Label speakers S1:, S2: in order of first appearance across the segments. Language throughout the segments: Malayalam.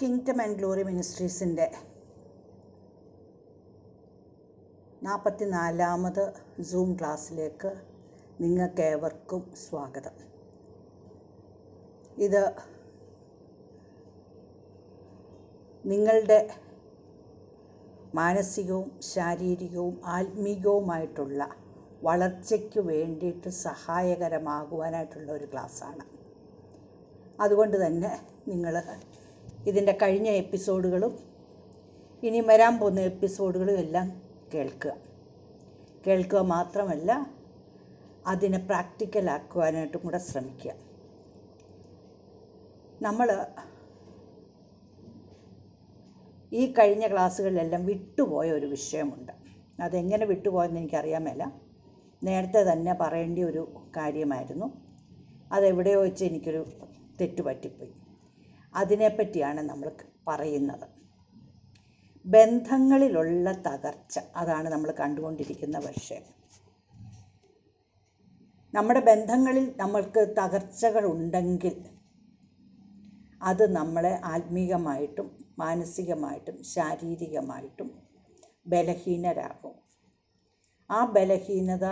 S1: കിങ്ഡം ആൻഡ് ഗ്ലോറി മിനിസ്ട്രീസിൻ്റെ നാൽപ്പത്തിനാലാമത് സൂം ക്ലാസ്സിലേക്ക് ഏവർക്കും സ്വാഗതം ഇത് നിങ്ങളുടെ മാനസികവും ശാരീരികവും ആത്മീകവുമായിട്ടുള്ള വളർച്ചയ്ക്ക് വേണ്ടിയിട്ട് സഹായകരമാകുവാനായിട്ടുള്ള ഒരു ക്ലാസ്സാണ് അതുകൊണ്ട് തന്നെ നിങ്ങൾ ഇതിൻ്റെ കഴിഞ്ഞ എപ്പിസോഡുകളും ഇനി വരാൻ പോകുന്ന എപ്പിസോഡുകളും എല്ലാം കേൾക്കുക കേൾക്കുക മാത്രമല്ല അതിനെ പ്രാക്ടിക്കലാക്കുവാനായിട്ടും കൂടെ ശ്രമിക്കുക നമ്മൾ ഈ കഴിഞ്ഞ ക്ലാസ്സുകളിലെല്ലാം വിട്ടുപോയ ഒരു വിഷയമുണ്ട് അതെങ്ങനെ വിട്ടുപോയെന്ന് എനിക്കറിയാമല്ല നേരത്തെ തന്നെ പറയേണ്ട ഒരു കാര്യമായിരുന്നു അതെവിടെയോ വെച്ച് എനിക്കൊരു തെറ്റുപറ്റിപ്പോയി അതിനെപ്പറ്റിയാണ് നമ്മൾ പറയുന്നത് ബന്ധങ്ങളിലുള്ള തകർച്ച അതാണ് നമ്മൾ കണ്ടുകൊണ്ടിരിക്കുന്ന പക്ഷേ നമ്മുടെ ബന്ധങ്ങളിൽ നമ്മൾക്ക് തകർച്ചകൾ ഉണ്ടെങ്കിൽ അത് നമ്മളെ ആത്മീകമായിട്ടും മാനസികമായിട്ടും ശാരീരികമായിട്ടും ബലഹീനരാകും ആ ബലഹീനത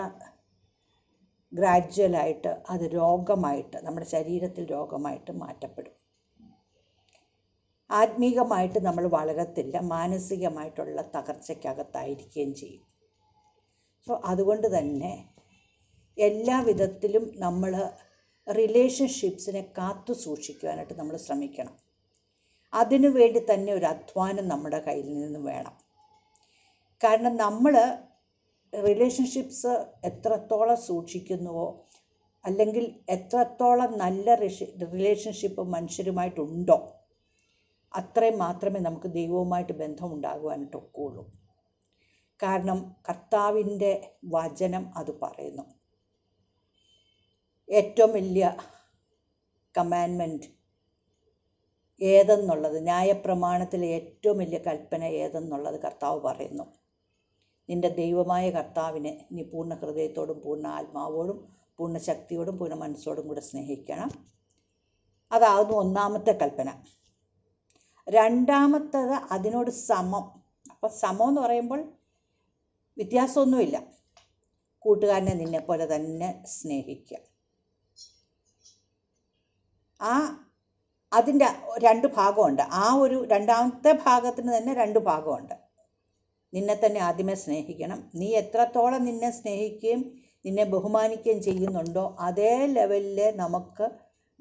S1: ഗ്രാജ്വലായിട്ട് അത് രോഗമായിട്ട് നമ്മുടെ ശരീരത്തിൽ രോഗമായിട്ട് മാറ്റപ്പെടും ആത്മീകമായിട്ട് നമ്മൾ വളരത്തില്ല മാനസികമായിട്ടുള്ള തകർച്ചയ്ക്കകത്തായിരിക്കുകയും ചെയ്യും സോ അതുകൊണ്ട് തന്നെ എല്ലാ വിധത്തിലും നമ്മൾ റിലേഷൻഷിപ്സിനെ കാത്തു സൂക്ഷിക്കുവാനായിട്ട് നമ്മൾ ശ്രമിക്കണം അതിനു വേണ്ടി തന്നെ ഒരു അധ്വാനം നമ്മുടെ കയ്യിൽ നിന്ന് വേണം കാരണം നമ്മൾ റിലേഷൻഷിപ്സ് എത്രത്തോളം സൂക്ഷിക്കുന്നുവോ അല്ലെങ്കിൽ എത്രത്തോളം നല്ല റിലേഷൻഷിപ്പ് മനുഷ്യരുമായിട്ടുണ്ടോ അത്രയും മാത്രമേ നമുക്ക് ദൈവവുമായിട്ട് ബന്ധം ഉണ്ടാകുവാനായിട്ട് ഒക്കുകയുള്ളൂ കാരണം കർത്താവിൻ്റെ വചനം അത് പറയുന്നു ഏറ്റവും വലിയ കമാൻമെൻറ്റ് ഏതെന്നുള്ളത് ന്യായപ്രമാണത്തിലെ ഏറ്റവും വലിയ കൽപ്പന ഏതെന്നുള്ളത് കർത്താവ് പറയുന്നു നിന്റെ ദൈവമായ കർത്താവിനെ നീ പൂർണ്ണ ഹൃദയത്തോടും പൂർണ്ണ ആത്മാവോടും പൂർണ്ണ ശക്തിയോടും പൂർണ്ണ മനസ്സോടും കൂടെ സ്നേഹിക്കണം അതാകുന്നു ഒന്നാമത്തെ കൽപ്പന രണ്ടാമത്തത് അതിനോട് സമം അപ്പോൾ സമം എന്ന് പറയുമ്പോൾ വ്യത്യാസമൊന്നുമില്ല കൂട്ടുകാരനെ നിന്നെപ്പോലെ തന്നെ സ്നേഹിക്കുക ആ അതിൻ്റെ രണ്ട് ഭാഗമുണ്ട് ആ ഒരു രണ്ടാമത്തെ ഭാഗത്തിന് തന്നെ രണ്ട് ഭാഗമുണ്ട് നിന്നെ തന്നെ ആദ്യമേ സ്നേഹിക്കണം നീ എത്രത്തോളം നിന്നെ സ്നേഹിക്കുകയും നിന്നെ ബഹുമാനിക്കുകയും ചെയ്യുന്നുണ്ടോ അതേ ലെവലിൽ നമുക്ക്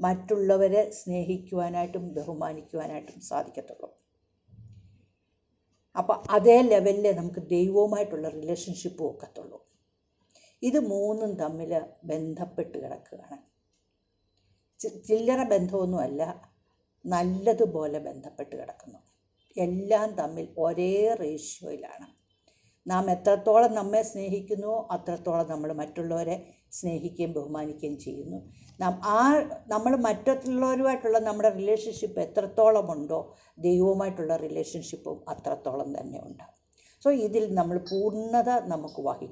S1: മറ്റുള്ളവരെ സ്നേഹിക്കുവാനായിട്ടും ബഹുമാനിക്കുവാനായിട്ടും സാധിക്കത്തുള്ളൂ അപ്പോൾ അതേ ലെവലിൽ നമുക്ക് ദൈവവുമായിട്ടുള്ള റിലേഷൻഷിപ്പും ഒക്കത്തുള്ളൂ ഇത് മൂന്നും തമ്മിൽ ബന്ധപ്പെട്ട് കിടക്കുകയാണ് ചില്ലറ ബന്ധമൊന്നുമല്ല നല്ലതുപോലെ ബന്ധപ്പെട്ട് കിടക്കുന്നു എല്ലാം തമ്മിൽ ഒരേ റേഷ്യോയിലാണ് നാം എത്രത്തോളം നമ്മെ സ്നേഹിക്കുന്നുവോ അത്രത്തോളം നമ്മൾ മറ്റുള്ളവരെ സ്നേഹിക്കുകയും ബഹുമാനിക്കുകയും ചെയ്യുന്നു ആ നമ്മൾ മറ്റുള്ളവരുമായിട്ടുള്ള നമ്മുടെ റിലേഷൻഷിപ്പ് എത്രത്തോളം ഉണ്ടോ ദൈവവുമായിട്ടുള്ള റിലേഷൻഷിപ്പും അത്രത്തോളം തന്നെ ഉണ്ട് സോ ഇതിൽ നമ്മൾ പൂർണ്ണത നമുക്ക് വഹി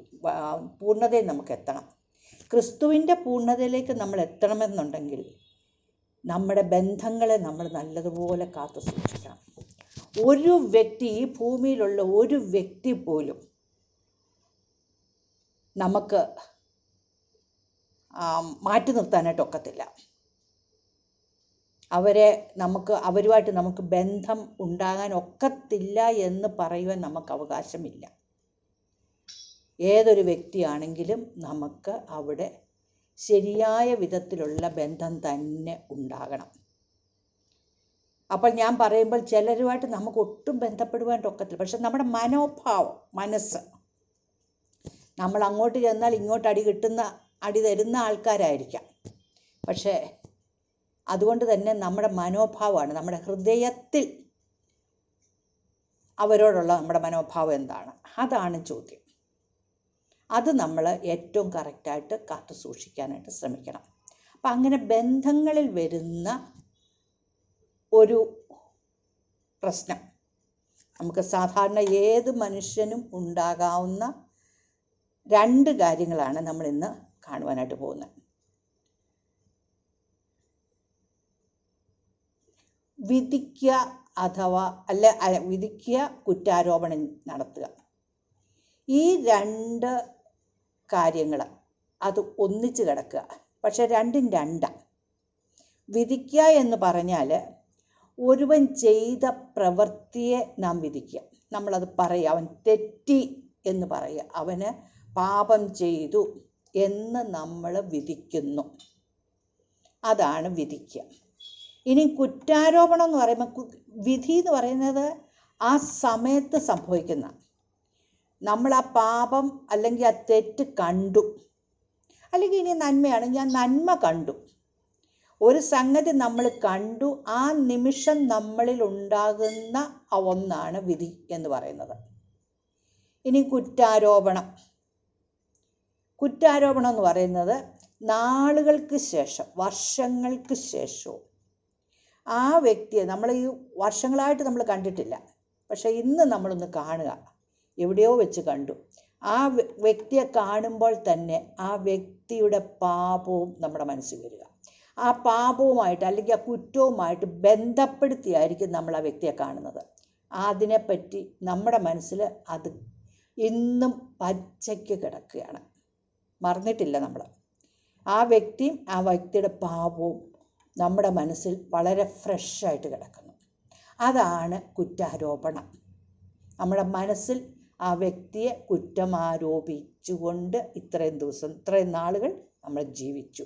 S1: പൂർണ്ണതയിൽ നമുക്ക് എത്തണം ക്രിസ്തുവിൻ്റെ പൂർണ്ണതയിലേക്ക് നമ്മൾ എത്തണമെന്നുണ്ടെങ്കിൽ നമ്മുടെ ബന്ധങ്ങളെ നമ്മൾ നല്ലതുപോലെ കാത്തു സൂക്ഷിക്കണം ഒരു വ്യക്തി ഈ ഭൂമിയിലുള്ള ഒരു വ്യക്തി പോലും നമുക്ക് മാറ്റി നിർത്താനായിട്ട് ഒക്കത്തില്ല അവരെ നമുക്ക് അവരുമായിട്ട് നമുക്ക് ബന്ധം ഉണ്ടാകാൻ ഒക്കത്തില്ല എന്ന് പറയുവാൻ നമുക്ക് അവകാശമില്ല ഏതൊരു വ്യക്തിയാണെങ്കിലും നമുക്ക് അവിടെ ശരിയായ വിധത്തിലുള്ള ബന്ധം തന്നെ ഉണ്ടാകണം അപ്പോൾ ഞാൻ പറയുമ്പോൾ ചിലരുമായിട്ട് നമുക്ക് ഒട്ടും ബന്ധപ്പെടുവാനായിട്ട് ഒക്കത്തില്ല പക്ഷെ നമ്മുടെ മനോഭാവം മനസ്സ് നമ്മൾ അങ്ങോട്ട് ചെന്നാൽ ഇങ്ങോട്ട് അടി കിട്ടുന്ന അടി തരുന്ന ആൾക്കാരായിരിക്കാം പക്ഷേ അതുകൊണ്ട് തന്നെ നമ്മുടെ മനോഭാവമാണ് നമ്മുടെ ഹൃദയത്തിൽ അവരോടുള്ള നമ്മുടെ മനോഭാവം എന്താണ് അതാണ് ചോദ്യം അത് നമ്മൾ ഏറ്റവും കറക്റ്റായിട്ട് കാത്തു സൂക്ഷിക്കാനായിട്ട് ശ്രമിക്കണം അപ്പം അങ്ങനെ ബന്ധങ്ങളിൽ വരുന്ന ഒരു പ്രശ്നം നമുക്ക് സാധാരണ ഏത് മനുഷ്യനും ഉണ്ടാകാവുന്ന രണ്ട് കാര്യങ്ങളാണ് നമ്മൾ ഇന്ന് കാണുവാനായിട്ട് പോകുന്നത് വിധിക്കുക അഥവാ അല്ല വിധിക്കുക കുറ്റാരോപണം നടത്തുക ഈ രണ്ട് കാര്യങ്ങൾ അത് ഒന്നിച്ച് കിടക്കുക പക്ഷെ രണ്ടും രണ്ടാണ് വിധിക്കുക എന്ന് പറഞ്ഞാൽ ഒരുവൻ ചെയ്ത പ്രവൃത്തിയെ നാം വിധിക്കുക നമ്മളത് പറയുക അവൻ തെറ്റി എന്ന് പറയുക അവന് പാപം ചെയ്തു എന്ന് നമ്മൾ വിധിക്കുന്നു അതാണ് വിധിക്കുക ഇനി കുറ്റാരോപണം എന്ന് പറയുമ്പോൾ വിധി എന്ന് പറയുന്നത് ആ സമയത്ത് സംഭവിക്കുന്ന നമ്മൾ ആ പാപം അല്ലെങ്കിൽ ആ തെറ്റ് കണ്ടു അല്ലെങ്കിൽ ഇനി നന്മയാണ് ഞാൻ നന്മ കണ്ടു ഒരു സംഗതി നമ്മൾ കണ്ടു ആ നിമിഷം നമ്മളിൽ ഉണ്ടാകുന്ന ഒന്നാണ് വിധി എന്ന് പറയുന്നത് ഇനി കുറ്റാരോപണം കുറ്റാരോപണം എന്ന് പറയുന്നത് നാളുകൾക്ക് ശേഷം വർഷങ്ങൾക്ക് ശേഷവും ആ വ്യക്തിയെ നമ്മൾ ഈ വർഷങ്ങളായിട്ട് നമ്മൾ കണ്ടിട്ടില്ല പക്ഷേ ഇന്ന് നമ്മളൊന്ന് കാണുക എവിടെയോ വെച്ച് കണ്ടു ആ വ്യക്തിയെ കാണുമ്പോൾ തന്നെ ആ വ്യക്തിയുടെ പാപവും നമ്മുടെ മനസ്സിൽ വരിക ആ പാപവുമായിട്ട് അല്ലെങ്കിൽ ആ കുറ്റവുമായിട്ട് ബന്ധപ്പെടുത്തിയായിരിക്കും നമ്മൾ ആ വ്യക്തിയെ കാണുന്നത് അതിനെപ്പറ്റി നമ്മുടെ മനസ്സിൽ അത് ഇന്നും പച്ചയ്ക്ക് കിടക്കുകയാണ് മറന്നിട്ടില്ല നമ്മൾ ആ വ്യക്തിയും ആ വ്യക്തിയുടെ പാപവും നമ്മുടെ മനസ്സിൽ വളരെ ഫ്രഷായിട്ട് കിടക്കുന്നു അതാണ് കുറ്റാരോപണം നമ്മുടെ മനസ്സിൽ ആ വ്യക്തിയെ കുറ്റം ആരോപിച്ചുകൊണ്ട് ഇത്രയും ദിവസം ഇത്രയും നാളുകൾ നമ്മൾ ജീവിച്ചു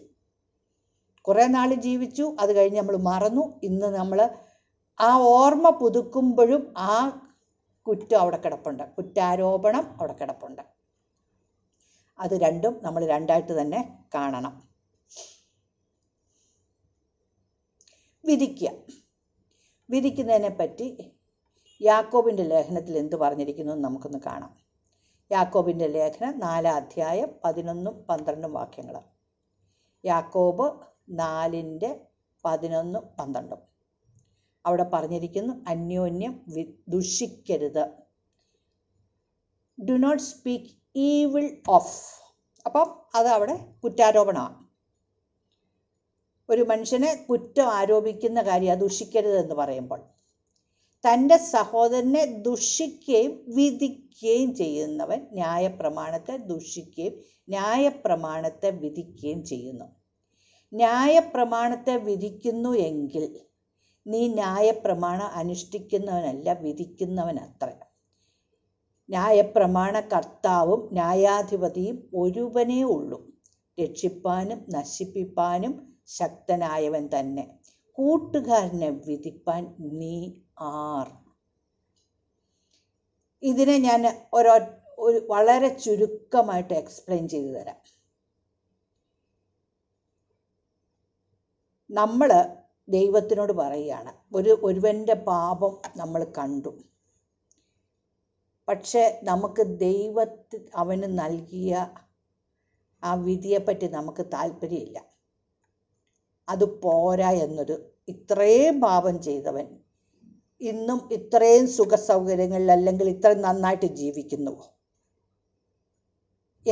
S1: കുറേ നാൾ ജീവിച്ചു അത് കഴിഞ്ഞ് നമ്മൾ മറന്നു ഇന്ന് നമ്മൾ ആ ഓർമ്മ പുതുക്കുമ്പോഴും ആ കുറ്റം അവിടെ കിടപ്പുണ്ട് കുറ്റാരോപണം അവിടെ കിടപ്പുണ്ട് അത് രണ്ടും നമ്മൾ രണ്ടായിട്ട് തന്നെ കാണണം വിധിക്കുക വിധിക്കുന്നതിനെ പറ്റി യാക്കോബിൻ്റെ ലേഖനത്തിൽ എന്ത് പറഞ്ഞിരിക്കുന്നു എന്ന് നമുക്കൊന്ന് കാണാം യാക്കോബിൻ്റെ ലേഖനം നാലാം അധ്യായം പതിനൊന്നും പന്ത്രണ്ടും വാക്യങ്ങൾ യാക്കോബ് നാലിൻ്റെ പതിനൊന്നും പന്ത്രണ്ടും അവിടെ പറഞ്ഞിരിക്കുന്നു അന്യോന്യം ദുഷിക്കരുത് do not speak evil of അപ്പം അത് അവിടെ കുറ്റാരോപണമാണ് ഒരു മനുഷ്യനെ കുറ്റം ആരോപിക്കുന്ന കാര്യം ദുഷിക്കരുത് എന്ന് പറയുമ്പോൾ തൻ്റെ സഹോദരനെ ദുഷിക്കുകയും വിധിക്കുകയും ചെയ്യുന്നവൻ ന്യായപ്രമാണത്തെ ദുഷിക്കുകയും ന്യായപ്രമാണത്തെ വിധിക്കുകയും ചെയ്യുന്നു ന്യായപ്രമാണത്തെ വിധിക്കുന്നു എങ്കിൽ നീ ന്യായപ്രമാണം അനുഷ്ഠിക്കുന്നവനല്ല വിധിക്കുന്നവനത്രേ ന്യായപ്രമാണകർത്താവും ന്യായാധിപതിയും ഒരുവനേ ഉള്ളൂ രക്ഷിപ്പാനും നശിപ്പിപ്പാനും ശക്തനായവൻ തന്നെ കൂട്ടുകാരനെ വിധിപ്പാൻ നീ ആർ ഇതിനെ ഞാൻ ഓരോ ഒരു വളരെ ചുരുക്കമായിട്ട് എക്സ്പ്ലെയിൻ ചെയ്തു തരാം നമ്മൾ ദൈവത്തിനോട് പറയുകയാണ് ഒരു ഒരുവൻ്റെ പാപം നമ്മൾ കണ്ടു പക്ഷേ നമുക്ക് ദൈവത്തിൽ അവന് നൽകിയ ആ വിധിയെപ്പറ്റി നമുക്ക് താല്പര്യമില്ല അത് പോരാ എന്നൊരു ഇത്രയും പാപം ചെയ്തവൻ ഇന്നും ഇത്രയും സുഖ സൗകര്യങ്ങളിൽ അല്ലെങ്കിൽ ഇത്രയും നന്നായിട്ട് ജീവിക്കുന്നുവോ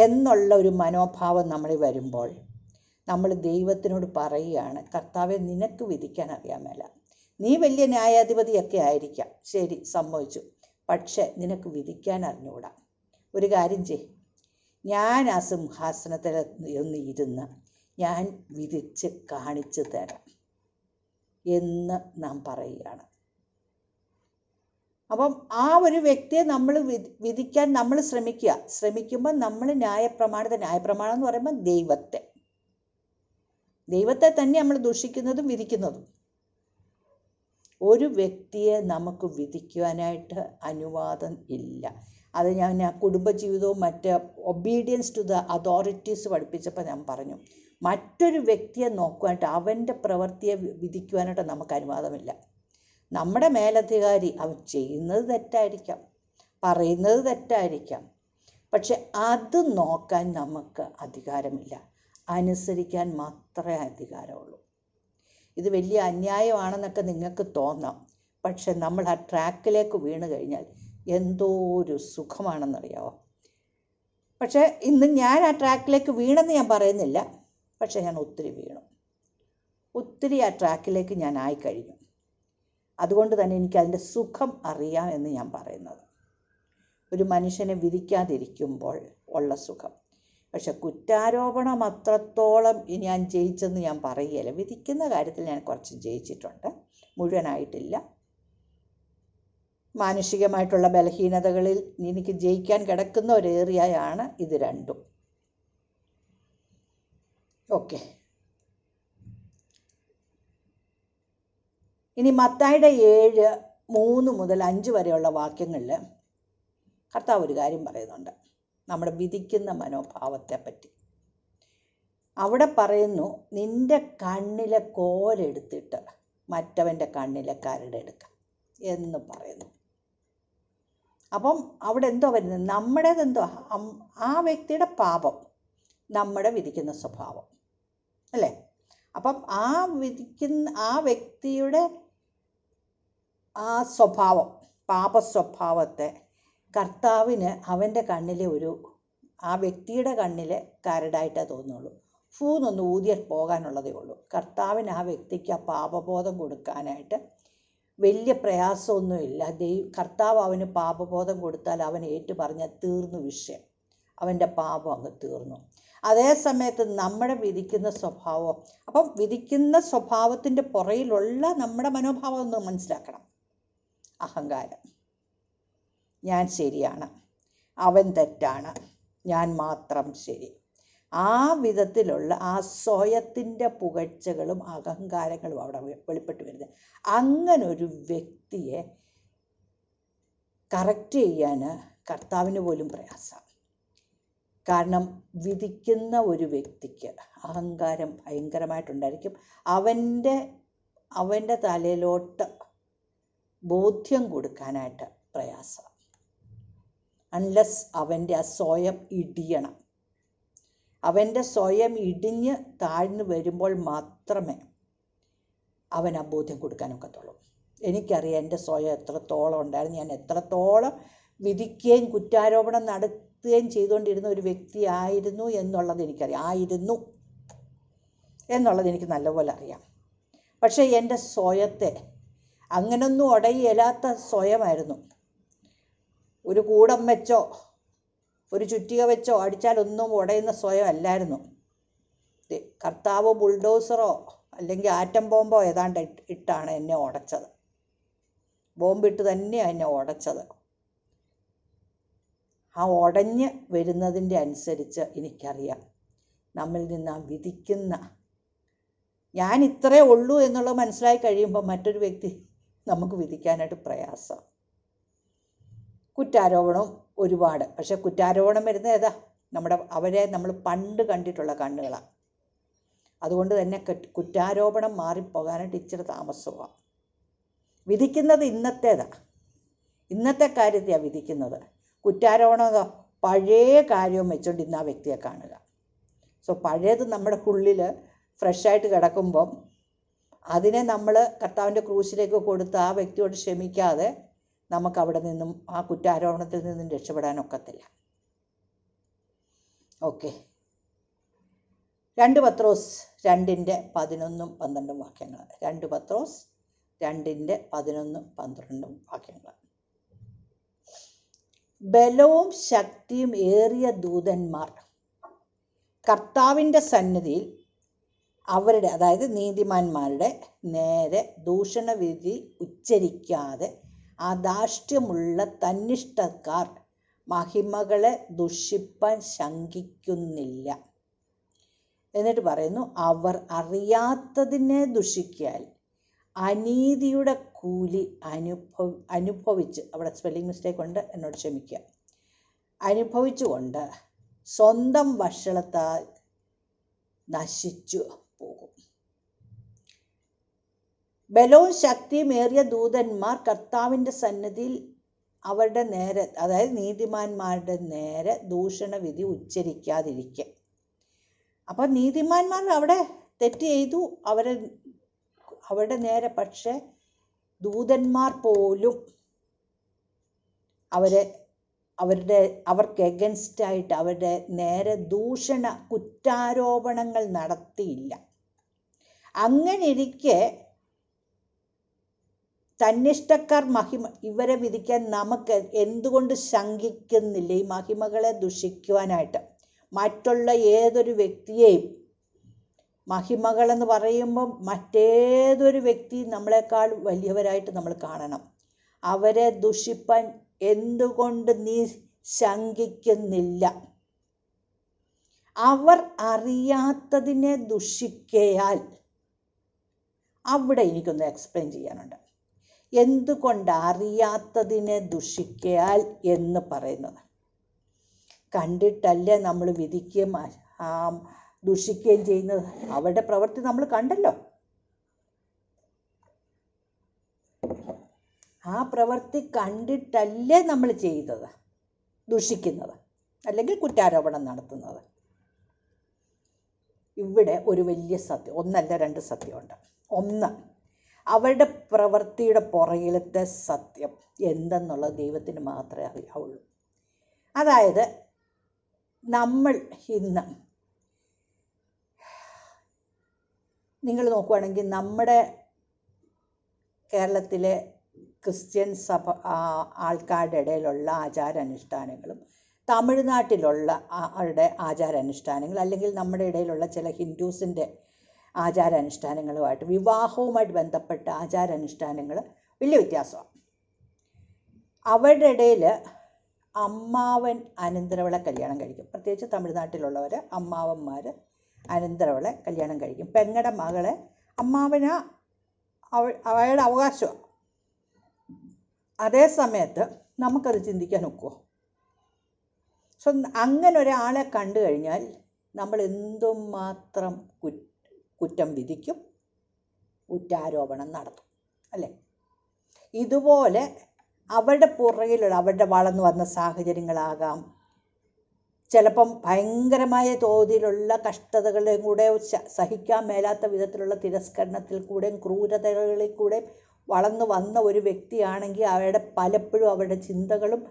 S1: എന്നുള്ള ഒരു മനോഭാവം നമ്മളിൽ വരുമ്പോൾ നമ്മൾ ദൈവത്തിനോട് പറയുകയാണ് കർത്താവെ നിനക്ക് വിധിക്കാൻ അറിയാൻ മേല നീ വലിയ ന്യായാധിപതിയൊക്കെ ആയിരിക്കാം ശരി സമ്മതിച്ചു പക്ഷെ നിനക്ക് വിധിക്കാൻ അറിഞ്ഞുകൂടാ ഒരു കാര്യം ചെയ് ഞാൻ ആ സിംഹാസനത്തിൽ ഒന്ന് ഇരുന്ന് ഞാൻ വിധിച്ച് കാണിച്ചു തരാം എന്ന് നാം പറയുകയാണ് അപ്പം ആ ഒരു വ്യക്തിയെ നമ്മൾ വിധിക്കാൻ നമ്മൾ ശ്രമിക്കുക ശ്രമിക്കുമ്പോൾ നമ്മൾ ന്യായപ്രമാണത്തെ ന്യായപ്രമാണം എന്ന് പറയുമ്പോൾ ദൈവത്തെ ദൈവത്തെ തന്നെ നമ്മൾ ദുഷിക്കുന്നതും വിധിക്കുന്നതും ഒരു വ്യക്തിയെ നമുക്ക് വിധിക്കുവാനായിട്ട് അനുവാദം ഇല്ല അത് ഞാൻ ആ കുടുംബജീവിതവും മറ്റ് ഒബീഡിയൻസ് ടു ദ അതോറിറ്റീസ് പഠിപ്പിച്ചപ്പോൾ ഞാൻ പറഞ്ഞു മറ്റൊരു വ്യക്തിയെ നോക്കുവാനായിട്ട് അവൻ്റെ പ്രവൃത്തിയെ വിധിക്കുവാനായിട്ട് നമുക്ക് അനുവാദമില്ല നമ്മുടെ മേലധികാരി അവൻ ചെയ്യുന്നത് തെറ്റായിരിക്കാം പറയുന്നത് തെറ്റായിരിക്കാം പക്ഷെ അത് നോക്കാൻ നമുക്ക് അധികാരമില്ല അനുസരിക്കാൻ മാത്രമേ അധികാരമുള്ളൂ ഇത് വലിയ അന്യായമാണെന്നൊക്കെ നിങ്ങൾക്ക് തോന്നാം പക്ഷെ നമ്മൾ ആ ട്രാക്കിലേക്ക് വീണ് കഴിഞ്ഞാൽ എന്തോ ഒരു സുഖമാണെന്നറിയാമോ പക്ഷേ ഇന്ന് ഞാൻ ആ ട്രാക്കിലേക്ക് വീണെന്ന് ഞാൻ പറയുന്നില്ല പക്ഷെ ഞാൻ ഒത്തിരി വീണു ഒത്തിരി ആ ട്രാക്കിലേക്ക് ഞാൻ ആയിക്കഴിഞ്ഞു അതുകൊണ്ട് തന്നെ എനിക്ക് അതിൻ്റെ സുഖം അറിയാം എന്ന് ഞാൻ പറയുന്നത് ഒരു മനുഷ്യനെ വിധിക്കാതിരിക്കുമ്പോൾ ഉള്ള സുഖം പക്ഷെ കുറ്റാരോപണം അത്രത്തോളം ഞാൻ ജയിച്ചെന്ന് ഞാൻ പറയുകയില്ല വിധിക്കുന്ന കാര്യത്തിൽ ഞാൻ കുറച്ച് ജയിച്ചിട്ടുണ്ട് മുഴുവനായിട്ടില്ല മാനുഷികമായിട്ടുള്ള ബലഹീനതകളിൽ എനിക്ക് ജയിക്കാൻ കിടക്കുന്ന ഒരു ഏറിയയാണ് ഇത് രണ്ടും ഓക്കെ ഇനി മത്തായുടെ ഏഴ് മൂന്ന് മുതൽ അഞ്ച് വരെയുള്ള വാക്യങ്ങളിൽ കർത്താവ് ഒരു കാര്യം പറയുന്നുണ്ട് നമ്മുടെ വിധിക്കുന്ന പറ്റി അവിടെ പറയുന്നു നിന്റെ കണ്ണിലെ കോലെടുത്തിട്ട് മറ്റവൻ്റെ കണ്ണിലെ കരടെടുക്കുക എന്ന് പറയുന്നു അപ്പം അവിടെ എന്തോ വരുന്നത് നമ്മുടേതെന്തോ ആ വ്യക്തിയുടെ പാപം നമ്മുടെ വിധിക്കുന്ന സ്വഭാവം അല്ലേ അപ്പം ആ വിധിക്കുന്ന ആ വ്യക്തിയുടെ ആ സ്വഭാവം പാപ സ്വഭാവത്തെ കർത്താവിന് അവൻ്റെ കണ്ണിലെ ഒരു ആ വ്യക്തിയുടെ കണ്ണിലെ കരടായിട്ടേ തോന്നുള്ളൂ ഫൂന്നൊന്ന് ഊതിയ പോകാനുള്ളതേ ഉള്ളൂ കർത്താവിന് ആ വ്യക്തിക്ക് ആ പാപബോധം കൊടുക്കാനായിട്ട് വലിയ പ്രയാസമൊന്നുമില്ല ദൈവ കർത്താവ് അവന് പാപബോധം കൊടുത്താൽ അവൻ ഏറ്റു പറഞ്ഞാൽ തീർന്നു വിഷയം അവൻ്റെ പാപം അങ്ങ് തീർന്നു അതേ സമയത്ത് നമ്മുടെ വിധിക്കുന്ന സ്വഭാവം അപ്പം വിധിക്കുന്ന സ്വഭാവത്തിൻ്റെ പുറയിലുള്ള നമ്മുടെ മനോഭാവം ഒന്ന് മനസ്സിലാക്കണം അഹങ്കാരം ഞാൻ ശരിയാണ് അവൻ തെറ്റാണ് ഞാൻ മാത്രം ശരി ആ വിധത്തിലുള്ള ആ സ്വയത്തിൻ്റെ പുകഴ്ചകളും അഹങ്കാരങ്ങളും അവിടെ വെളിപ്പെട്ട് വരുന്നത് അങ്ങനൊരു വ്യക്തിയെ കറക്റ്റ് ചെയ്യാൻ കർത്താവിന് പോലും പ്രയാസമാണ് കാരണം വിധിക്കുന്ന ഒരു വ്യക്തിക്ക് അഹങ്കാരം ഭയങ്കരമായിട്ടുണ്ടായിരിക്കും അവൻ്റെ അവൻ്റെ തലയിലോട്ട് ബോധ്യം കൊടുക്കാനായിട്ട് പ്രയാസം അൺലെസ് അവൻ്റെ ആ സ്വയം ഇടിയണം അവൻ്റെ സ്വയം ഇടിഞ്ഞ് താഴ്ന്നു വരുമ്പോൾ മാത്രമേ അവൻ ആ ബോധ്യം കൊടുക്കാനൊക്കത്തുള്ളൂ എനിക്കറിയാം എൻ്റെ സ്വയം എത്രത്തോളം ഉണ്ടായിരുന്നു ഞാൻ എത്രത്തോളം വിധിക്കുകയും കുറ്റാരോപണം നടത്തുകയും ചെയ്തുകൊണ്ടിരുന്ന ഒരു വ്യക്തിയായിരുന്നു എന്നുള്ളത് എനിക്കറിയാം ആയിരുന്നു എന്നുള്ളത് എനിക്ക് നല്ലപോലെ അറിയാം പക്ഷേ എൻ്റെ സ്വയത്തെ അങ്ങനൊന്നും ഉടയില്ലാത്ത സ്വയമായിരുന്നു ഒരു കൂടം വെച്ചോ ഒരു ചുറ്റിക വെച്ചോ അടിച്ചാൽ ഒന്നും ഉടയുന്ന സ്വയം അല്ലായിരുന്നു കർത്താവ് ബുൾഡോസറോ അല്ലെങ്കിൽ ആറ്റം ബോംബോ ഏതാണ്ട് ഇട്ടാണ് എന്നെ ഉടച്ചത് ബോംബിട്ട് തന്നെയാണ് എന്നെ ഉടച്ചത് ആ ഉടഞ്ഞ് വരുന്നതിൻ്റെ അനുസരിച്ച് എനിക്കറിയാം നമ്മിൽ നിന്ന് ആ വിധിക്കുന്ന ഞാൻ ഇത്രേ ഉള്ളൂ എന്നുള്ളത് മനസ്സിലായി കഴിയുമ്പോൾ മറ്റൊരു വ്യക്തി നമുക്ക് വിധിക്കാനായിട്ട് പ്രയാസം കുറ്റാരോപണവും ഒരുപാട് പക്ഷേ കുറ്റാരോപണം വരുന്നത് ഏതാ നമ്മുടെ അവരെ നമ്മൾ പണ്ട് കണ്ടിട്ടുള്ള കണ്ണുകളാണ് അതുകൊണ്ട് തന്നെ കുറ്റാരോപണം മാറിപ്പോകാനായിട്ട് ഇച്ചിരി താമസമാണ് വിധിക്കുന്നത് ഇന്നത്തേതാ ഇന്നത്തെ കാര്യത്തെയാണ് വിധിക്കുന്നത് കുറ്റാരോപണം പഴയ കാര്യവും വെച്ചുകൊണ്ട് ഇന്ന് ആ വ്യക്തിയെ കാണുക സോ പഴയത് നമ്മുടെ ഉള്ളിൽ ഫ്രഷായിട്ട് കിടക്കുമ്പം അതിനെ നമ്മൾ കർത്താവിൻ്റെ ക്രൂശിലേക്ക് കൊടുത്ത് ആ വ്യക്തിയോട് ക്ഷമിക്കാതെ നമുക്ക് അവിടെ നിന്നും ആ കുറ്റാരോപണത്തിൽ നിന്നും രക്ഷപ്പെടാൻ ഒക്കത്തില്ല ഓക്കെ രണ്ട് പത്രോസ് രണ്ടിൻ്റെ പതിനൊന്നും പന്ത്രണ്ടും വാക്യങ്ങൾ രണ്ട് പത്രോസ് രണ്ടിൻ്റെ പതിനൊന്നും പന്ത്രണ്ടും വാക്യങ്ങൾ ബലവും ശക്തിയും ഏറിയ ദൂതന്മാർ കർത്താവിൻ്റെ സന്നിധിയിൽ അവരുടെ അതായത് നീതിമാന്മാരുടെ നേരെ ദൂഷണവിധി ഉച്ചരിക്കാതെ അധാർഷ്ട്യമുള്ള തന്നിഷ്ടക്കാർ മഹിമകളെ ദുഷിപ്പാൻ ശങ്കിക്കുന്നില്ല എന്നിട്ട് പറയുന്നു അവർ അറിയാത്തതിനെ ദുഷിക്കാൻ അനീതിയുടെ കൂലി അനുഭവ അനുഭവിച്ച് അവിടെ സ്പെല്ലിംഗ് മിസ്റ്റേക്ക് ഉണ്ട് എന്നോട് ക്ഷമിക്കുക അനുഭവിച്ചുകൊണ്ട് സ്വന്തം വഷളത്താൽ നശിച്ചു പോകും ബലവും ശക്തിയുമേറിയ ദൂതന്മാർ കർത്താവിൻ്റെ സന്നദ്ധിയിൽ അവരുടെ നേരെ അതായത് നീതിമാന്മാരുടെ നേരെ ദൂഷണവിധി ഉച്ചരിക്കാതിരിക്കുക അപ്പം നീതിമാന്മാർ അവിടെ തെറ്റ് ചെയ്തു അവരെ അവരുടെ നേരെ പക്ഷേ ദൂതന്മാർ പോലും അവരെ അവരുടെ അവർക്ക് എഗൻസ്റ്റായിട്ട് അവരുടെ നേരെ ദൂഷണ കുറ്റാരോപണങ്ങൾ നടത്തിയില്ല അങ്ങനെ ഇരിക്കെ തന്നിഷ്ടക്കാർ മഹിമ ഇവരെ വിധിക്കാൻ നമുക്ക് എന്തുകൊണ്ട് ശങ്കിക്കുന്നില്ല ഈ മഹിമകളെ ദുഷിക്കുവാനായിട്ട് മറ്റുള്ള ഏതൊരു വ്യക്തിയെയും മഹിമകളെന്ന് പറയുമ്പോൾ മറ്റേതൊരു വ്യക്തി നമ്മളെക്കാൾ വലിയവരായിട്ട് നമ്മൾ കാണണം അവരെ ദുഷിപ്പാൻ എന്തുകൊണ്ട് നീ ശങ്കിക്കുന്നില്ല അവർ അറിയാത്തതിനെ ദുഷിക്കയാൽ അവിടെ എനിക്കൊന്ന് എക്സ്പ്ലെയിൻ ചെയ്യാനുണ്ട് എന്തുകൊണ്ട് അറിയാത്തതിനെ ദുഷിക്കയാൽ എന്ന് പറയുന്നത് കണ്ടിട്ടല്ലേ നമ്മൾ വിധിക്കുകയും ദുഷിക്കുകയും ചെയ്യുന്നത് അവരുടെ പ്രവൃത്തി നമ്മൾ കണ്ടല്ലോ ആ പ്രവൃത്തി കണ്ടിട്ടല്ലേ നമ്മൾ ചെയ്തത് ദുഷിക്കുന്നത് അല്ലെങ്കിൽ കുറ്റാരോപണം നടത്തുന്നത് ഇവിടെ ഒരു വലിയ സത്യം ഒന്നല്ല രണ്ട് സത്യമുണ്ട് ഒന്ന് അവരുടെ പ്രവൃത്തിയുടെ പുറകിലത്തെ സത്യം എന്തെന്നുള്ളത് ദൈവത്തിന് മാത്രമേ അറിയാവുള്ളൂ അതായത് നമ്മൾ ഇന്ന് നിങ്ങൾ നോക്കുകയാണെങ്കിൽ നമ്മുടെ കേരളത്തിലെ ക്രിസ്ത്യൻ സഭ ആൾക്കാരുടെ ഇടയിലുള്ള ആചാരാനുഷ്ഠാനങ്ങളും തമിഴ്നാട്ടിലുള്ള അവരുടെ ആചാരാനുഷ്ഠാനങ്ങൾ അല്ലെങ്കിൽ നമ്മുടെ ഇടയിലുള്ള ചില ഹിന്ദുസിൻ്റെ ആചാരാനുഷ്ഠാനങ്ങളുമായിട്ട് വിവാഹവുമായിട്ട് ബന്ധപ്പെട്ട ആചാരാനുഷ്ഠാനങ്ങൾ വലിയ വ്യത്യാസമാണ് അവരുടെ ഇടയിൽ അമ്മാവൻ അനന്തരവളെ കല്യാണം കഴിക്കും പ്രത്യേകിച്ച് തമിഴ്നാട്ടിലുള്ളവർ അമ്മാവന്മാർ അനന്തരവളെ കല്യാണം കഴിക്കും പെങ്ങടെ മകളെ അമ്മാവന അവ അവയുടെ അവകാശമാണ് അതേ സമയത്ത് നമുക്കത് ചിന്തിക്കാൻ ഒക്കുമോ സോ അങ്ങനെ ഒരാളെ കണ്ടു കഴിഞ്ഞാൽ നമ്മൾ എന്തുമാത്രം കുറ്റം കുറ്റം വിധിക്കും കുറ്റാരോപണം നടത്തും അല്ലേ ഇതുപോലെ അവരുടെ പുറകിലുള്ള അവരുടെ വളർന്നു വന്ന സാഹചര്യങ്ങളാകാം ചിലപ്പം ഭയങ്കരമായ തോതിലുള്ള കഷ്ടതകളെയും കൂടെ സഹിക്കാൻ മേലാത്ത വിധത്തിലുള്ള തിരസ്കരണത്തിൽ കൂടെയും ക്രൂരതകളിൽ കൂടെ വളർന്നു വന്ന ഒരു വ്യക്തിയാണെങ്കിൽ അവരുടെ പലപ്പോഴും അവരുടെ ചിന്തകളും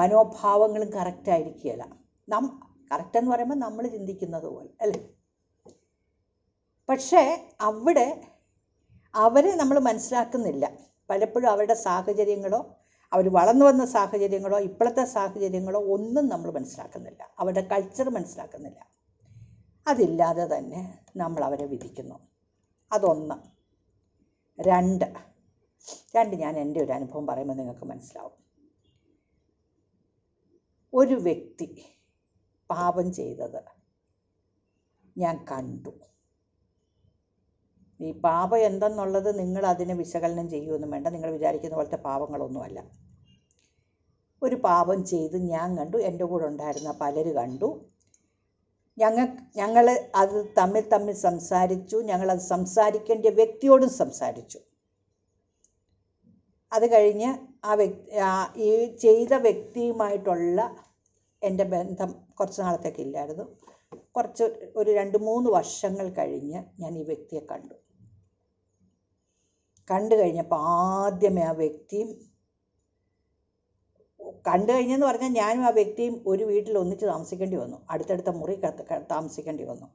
S1: മനോഭാവങ്ങളും കറക്റ്റായിരിക്കുകയില്ല നാം കറക്റ്റെന്ന് പറയുമ്പോൾ നമ്മൾ ചിന്തിക്കുന്നത് പോലെ അല്ലേ പക്ഷേ അവിടെ അവരെ നമ്മൾ മനസ്സിലാക്കുന്നില്ല പലപ്പോഴും അവരുടെ സാഹചര്യങ്ങളോ അവർ വളർന്നു വന്ന സാഹചര്യങ്ങളോ ഇപ്പോഴത്തെ സാഹചര്യങ്ങളോ ഒന്നും നമ്മൾ മനസ്സിലാക്കുന്നില്ല അവരുടെ കൾച്ചർ മനസ്സിലാക്കുന്നില്ല അതില്ലാതെ തന്നെ നമ്മൾ അവരെ വിധിക്കുന്നു അതൊന്ന് രണ്ട് രണ്ട് ഞാൻ എൻ്റെ ഒരു അനുഭവം പറയുമ്പോൾ നിങ്ങൾക്ക് മനസ്സിലാവും ഒരു വ്യക്തി പാപം ചെയ്തത് ഞാൻ കണ്ടു ഈ പാപം എന്തെന്നുള്ളത് നിങ്ങൾ അതിനെ വിശകലനം ചെയ്യുമെന്നും വേണ്ട നിങ്ങൾ വിചാരിക്കുന്ന പോലത്തെ പാപങ്ങളൊന്നുമല്ല ഒരു പാപം ചെയ്ത് ഞാൻ കണ്ടു എൻ്റെ കൂടെ ഉണ്ടായിരുന്ന പലർ കണ്ടു ഞങ്ങൾ ഞങ്ങൾ അത് തമ്മിൽ തമ്മിൽ സംസാരിച്ചു ഞങ്ങളത് സംസാരിക്കേണ്ട വ്യക്തിയോടും സംസാരിച്ചു അത് കഴിഞ്ഞ് ആ വ്യക്തി ഈ ചെയ്ത വ്യക്തിയുമായിട്ടുള്ള എൻ്റെ ബന്ധം കുറച്ച് നാളത്തേക്ക് ഇല്ലായിരുന്നു കുറച്ച് ഒരു രണ്ട് മൂന്ന് വർഷങ്ങൾ കഴിഞ്ഞ് ഞാൻ ഈ വ്യക്തിയെ കണ്ടു കണ്ടു കഴിഞ്ഞപ്പോൾ ആദ്യമേ ആ വ്യക്തിയും കണ്ടു കഴിഞ്ഞെന്ന് പറഞ്ഞാൽ ഞാനും ആ വ്യക്തിയും ഒരു വീട്ടിൽ ഒന്നിച്ച് താമസിക്കേണ്ടി വന്നു അടുത്തടുത്ത മുറി താമസിക്കേണ്ടി വന്നു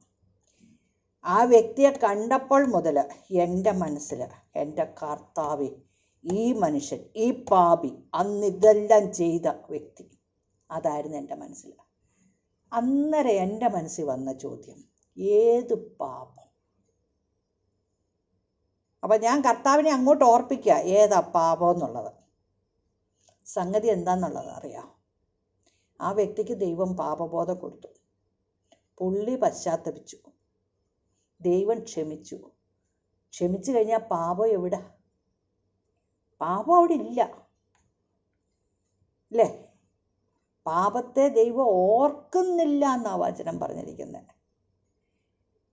S1: ആ വ്യക്തിയെ കണ്ടപ്പോൾ മുതൽ എൻ്റെ മനസ്സിൽ എൻ്റെ കർത്താവ് ഈ മനുഷ്യൻ ഈ പാപി അന്ന് ഇതെല്ലാം ചെയ്ത വ്യക്തി അതായിരുന്നു എൻ്റെ മനസ്സിൽ അന്നേരം എൻ്റെ മനസ്സിൽ വന്ന ചോദ്യം ഏത് പാപം അപ്പം ഞാൻ കർത്താവിനെ അങ്ങോട്ട് ഓർപ്പിക്കുക ഏതാ പാപം എന്നുള്ളത് സംഗതി എന്താണെന്നുള്ളത് അറിയാം ആ വ്യക്തിക്ക് ദൈവം പാപബോധം കൊടുത്തു പുള്ളി പശ്ചാത്തപിച്ചു ദൈവം ക്ഷമിച്ചു ക്ഷമിച്ചു കഴിഞ്ഞാൽ പാപം എവിടെ പാപം അവിടെ ഇല്ല അല്ലേ പാപത്തെ ദൈവം ഓർക്കുന്നില്ല എന്നാണ് വചനം പറഞ്ഞിരിക്കുന്നത്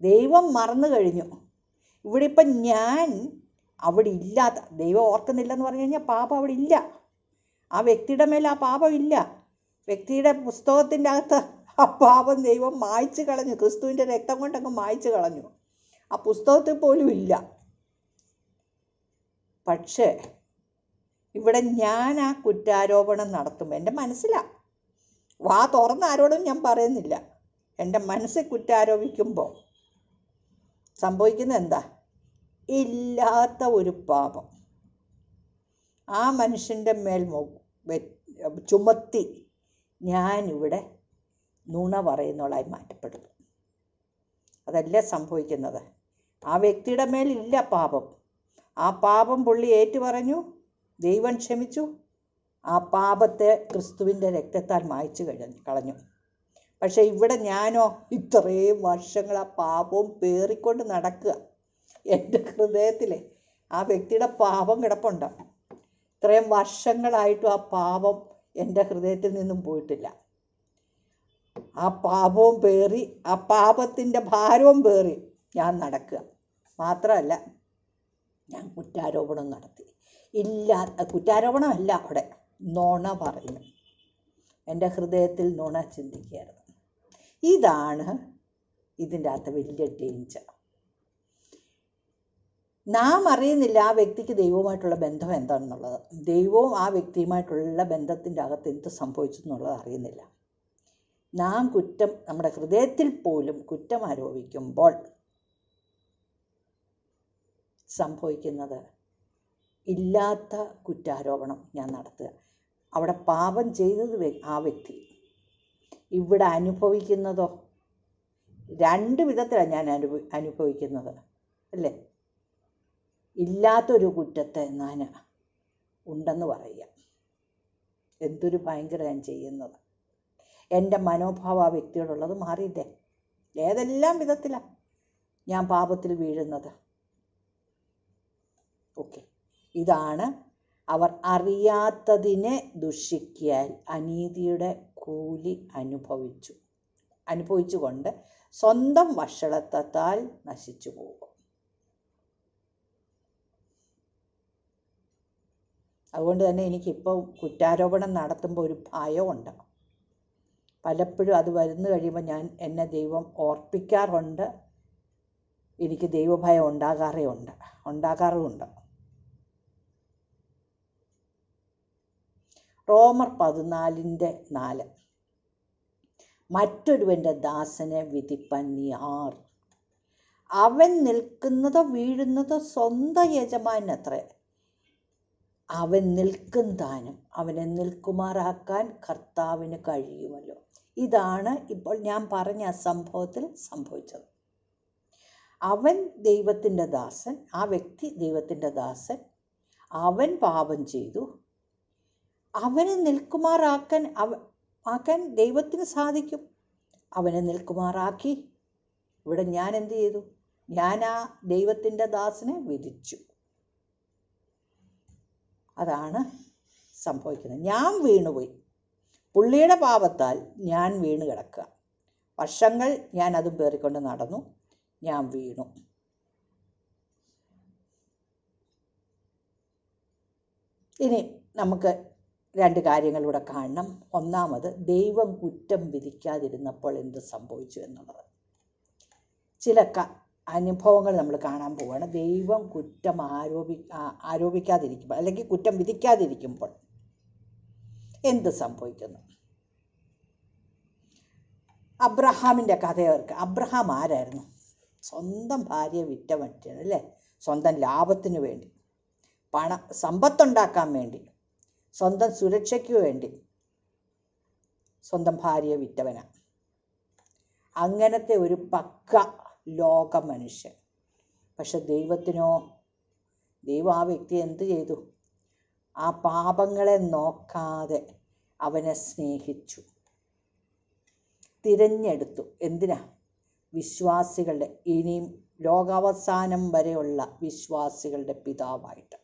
S1: ദൈവം മറന്നു കഴിഞ്ഞു ഇവിടെ ഇപ്പം ഞാൻ അവിടെ ഇല്ലാത്ത ദൈവം ഓർക്കുന്നില്ലെന്ന് പറഞ്ഞു കഴിഞ്ഞാൽ പാപം അവിടെ ഇല്ല ആ വ്യക്തിയുടെ മേലെ ആ പാപം ഇല്ല വ്യക്തിയുടെ പുസ്തകത്തിൻ്റെ അകത്ത് ആ പാപം ദൈവം മായ്ച്ചു കളഞ്ഞു ക്രിസ്തുവിൻ്റെ രക്തം കൊണ്ടങ്ങ് മായ്ച്ചു കളഞ്ഞു ആ പുസ്തകത്തിൽ പോലും ഇല്ല പക്ഷേ ഇവിടെ ഞാൻ ആ കുറ്റാരോപണം നടത്തും എൻ്റെ മനസ്സിലാണ് വാ തുറന്ന് ആരോടും ഞാൻ പറയുന്നില്ല എൻ്റെ മനസ്സിൽ കുറ്റാരോപിക്കുമ്പോൾ സംഭവിക്കുന്നത് എന്താ ഇല്ലാത്ത ഒരു പാപം ആ മനുഷ്യൻ്റെ മേൽ ചുമത്തി ഞാനിവിടെ നുണ പറയുന്നവളായി മാറ്റപ്പെടുന്നു അതല്ല സംഭവിക്കുന്നത് ആ വ്യക്തിയുടെ മേൽ ഇല്ല പാപം ആ പാപം പുള്ളി ഏറ്റു പറഞ്ഞു ദൈവം ക്ഷമിച്ചു ആ പാപത്തെ ക്രിസ്തുവിൻ്റെ രക്തത്താൽ മായച്ചു കഴിഞ്ഞു കളഞ്ഞു പക്ഷേ ഇവിടെ ഞാനോ ഇത്രയും വർഷങ്ങൾ ആ പാപവും പേറിക്കൊണ്ട് നടക്കുക എൻ്റെ ഹൃദയത്തിലെ ആ വ്യക്തിയുടെ പാപം കിടപ്പുണ്ട് ഇത്രയും വർഷങ്ങളായിട്ടും ആ പാപം എൻ്റെ ഹൃദയത്തിൽ നിന്നും പോയിട്ടില്ല ആ പാപവും പേറി ആ പാപത്തിൻ്റെ ഭാരവും പേറി ഞാൻ നടക്കുക മാത്രമല്ല ഞാൻ കുറ്റാരോപണം നടത്തി ഇല്ല കുറ്റാരോപണമല്ല അവിടെ നുണ പറയുന്നു എൻ്റെ ഹൃദയത്തിൽ നുണ ചിന്തിക്കുകയായിരുന്നു ഇതാണ് ഇതിൻ്റെ അകത്ത് വലിയ ഡേഞ്ചർ നാം അറിയുന്നില്ല ആ വ്യക്തിക്ക് ദൈവവുമായിട്ടുള്ള ബന്ധം എന്താണെന്നുള്ളത് ദൈവവും ആ വ്യക്തിയുമായിട്ടുള്ള ബന്ധത്തിൻ്റെ അകത്ത് എന്ത് സംഭവിച്ചു എന്നുള്ളത് അറിയുന്നില്ല നാം കുറ്റം നമ്മുടെ ഹൃദയത്തിൽ പോലും കുറ്റം ആരോപിക്കുമ്പോൾ സംഭവിക്കുന്നത് ഇല്ലാത്ത കുറ്റാരോപണം ഞാൻ നടത്തുക അവിടെ പാപം ചെയ്തത് ആ വ്യക്തി ഇവിടെ അനുഭവിക്കുന്നതോ രണ്ട് വിധത്തിലാണ് ഞാൻ അനുഭവി അനുഭവിക്കുന്നത് അല്ലേ ഇല്ലാത്തൊരു കുറ്റത്തെ ഞാൻ ഉണ്ടെന്ന് പറയുക എന്തൊരു ഭയങ്കര ഞാൻ ചെയ്യുന്നത് എൻ്റെ മനോഭാവ ആ വ്യക്തിയോടുള്ളത് മാറിയില്ലേ ഏതെല്ലാം വിധത്തിലാണ് ഞാൻ പാപത്തിൽ വീഴുന്നത് ഓക്കെ ഇതാണ് അവർ അറിയാത്തതിനെ ദുഷിക്കിയാൽ അനീതിയുടെ കൂലി അനുഭവിച്ചു അനുഭവിച്ചുകൊണ്ട് സ്വന്തം വഷളത്വത്താൽ നശിച്ചു പോകും അതുകൊണ്ട് തന്നെ എനിക്കിപ്പോൾ കുറ്റാരോപണം നടത്തുമ്പോൾ ഒരു ഭയമുണ്ട് പലപ്പോഴും അത് വരുന്നു കഴിയുമ്പോൾ ഞാൻ എന്നെ ദൈവം ഓർപ്പിക്കാറുണ്ട് എനിക്ക് ദൈവഭയം ഉണ്ടാകാറേ ഉണ്ട് ഉണ്ടാകാറുമുണ്ട് റോമർ പതിനാലിൻ്റെ നാല് മറ്റൊരുവൻ്റെ ദാസനെ വിധിപ്പന്നി ആർ അവൻ നിൽക്കുന്നതോ വീഴുന്നതോ സ്വന്തം യജമാനത്രേ അവൻ നിൽക്കും താനും അവനെ നിൽക്കുമാറാക്കാൻ കർത്താവിന് കഴിയുമല്ലോ ഇതാണ് ഇപ്പോൾ ഞാൻ പറഞ്ഞ സംഭവത്തിൽ സംഭവിച്ചത് അവൻ ദൈവത്തിൻ്റെ ദാസൻ ആ വ്യക്തി ദൈവത്തിൻ്റെ ദാസൻ അവൻ പാപം ചെയ്തു അവനെ നിൽക്കുമാറാക്കാൻ അവ ആക്കാൻ ദൈവത്തിന് സാധിക്കും അവനെ നിൽക്കുമാറാക്കി ഇവിടെ ഞാൻ എന്ത് ചെയ്തു ഞാൻ ആ ദൈവത്തിൻ്റെ ദാസനെ വിധിച്ചു അതാണ് സംഭവിക്കുന്നത് ഞാൻ വീണുപോയി പുള്ളിയുടെ പാപത്താൽ ഞാൻ വീണ് കിടക്കുക വർഷങ്ങൾ ഞാൻ അതും പേറിക്കൊണ്ട് നടന്നു ഞാൻ വീണു ഇനി നമുക്ക് രണ്ട് കാര്യങ്ങളിവിടെ കാണണം ഒന്നാമത് ദൈവം കുറ്റം വിധിക്കാതിരുന്നപ്പോൾ എന്ത് സംഭവിച്ചു എന്നുള്ളത് ചില അനുഭവങ്ങൾ നമ്മൾ കാണാൻ പോവുകയാണ് ദൈവം കുറ്റം ആരോപി ആരോപിക്കാതിരിക്കുമ്പോൾ അല്ലെങ്കിൽ കുറ്റം വിധിക്കാതിരിക്കുമ്പോൾ എന്ത് സംഭവിക്കുന്നു അബ്രഹാമിൻ്റെ കഥ ഓർക്ക് അബ്രഹാം ആരായിരുന്നു സ്വന്തം ഭാര്യ വിറ്റ മറ്റാണ് അല്ലേ സ്വന്തം ലാഭത്തിന് വേണ്ടി പണം സമ്പത്തുണ്ടാക്കാൻ വേണ്ടി സ്വന്തം സുരക്ഷയ്ക്ക് വേണ്ടി സ്വന്തം ഭാര്യയെ വിറ്റവന അങ്ങനത്തെ ഒരു പക്ക ലോക മനുഷ്യൻ പക്ഷെ ദൈവത്തിനോ ദൈവം ആ വ്യക്തി എന്ത് ചെയ്തു ആ പാപങ്ങളെ നോക്കാതെ അവനെ സ്നേഹിച്ചു തിരഞ്ഞെടുത്തു എന്തിനാ വിശ്വാസികളുടെ ഇനിയും ലോകാവസാനം വരെയുള്ള വിശ്വാസികളുടെ പിതാവായിട്ട്